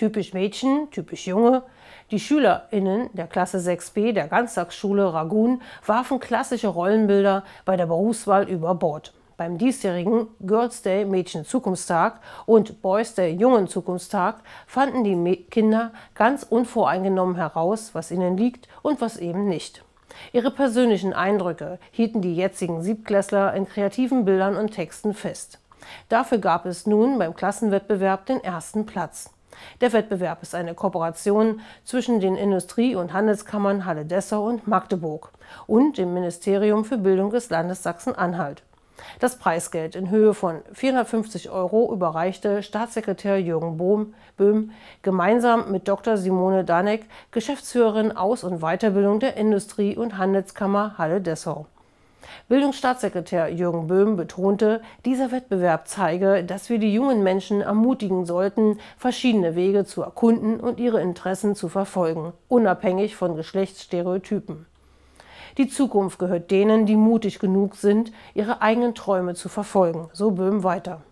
Typisch Mädchen, typisch Junge. Die SchülerInnen der Klasse 6b der Ganztagsschule Ragun warfen klassische Rollenbilder bei der Berufswahl über Bord. Beim diesjährigen Girls Day Mädchen Zukunftstag und Boys Day Jungen Zukunftstag fanden die Kinder ganz unvoreingenommen heraus, was ihnen liegt und was eben nicht. Ihre persönlichen Eindrücke hielten die jetzigen Siebklässler in kreativen Bildern und Texten fest. Dafür gab es nun beim Klassenwettbewerb den ersten Platz. Der Wettbewerb ist eine Kooperation zwischen den Industrie- und Handelskammern Halle-Dessau und Magdeburg und dem Ministerium für Bildung des Landes Sachsen-Anhalt. Das Preisgeld in Höhe von 450 Euro überreichte Staatssekretär Jürgen Böhm gemeinsam mit Dr. Simone Danek, Geschäftsführerin Aus- und Weiterbildung der Industrie- und Handelskammer Halle-Dessau. Bildungsstaatssekretär Jürgen Böhm betonte, dieser Wettbewerb zeige, dass wir die jungen Menschen ermutigen sollten, verschiedene Wege zu erkunden und ihre Interessen zu verfolgen, unabhängig von Geschlechtsstereotypen. Die Zukunft gehört denen, die mutig genug sind, ihre eigenen Träume zu verfolgen, so Böhm weiter.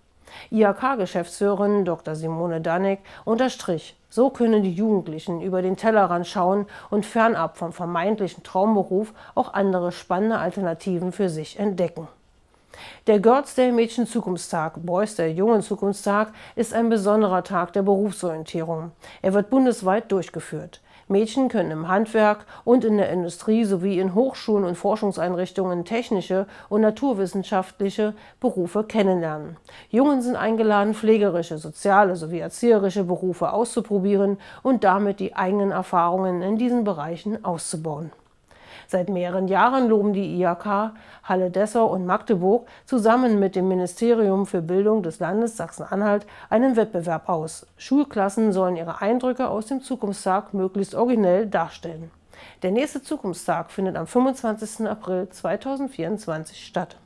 IHK-Geschäftsführerin Dr. Simone Danek unterstrich, so können die Jugendlichen über den Tellerrand schauen und fernab vom vermeintlichen Traumberuf auch andere spannende Alternativen für sich entdecken. Der Görz der Mädchen Zukunftstag, Boys der Jungen Zukunftstag, ist ein besonderer Tag der Berufsorientierung. Er wird bundesweit durchgeführt. Mädchen können im Handwerk und in der Industrie sowie in Hochschulen und Forschungseinrichtungen technische und naturwissenschaftliche Berufe kennenlernen. Jungen sind eingeladen, pflegerische, soziale sowie erzieherische Berufe auszuprobieren und damit die eigenen Erfahrungen in diesen Bereichen auszubauen. Seit mehreren Jahren loben die IHK Halle Dessau und Magdeburg zusammen mit dem Ministerium für Bildung des Landes Sachsen-Anhalt einen Wettbewerb aus. Schulklassen sollen ihre Eindrücke aus dem Zukunftstag möglichst originell darstellen. Der nächste Zukunftstag findet am 25. April 2024 statt.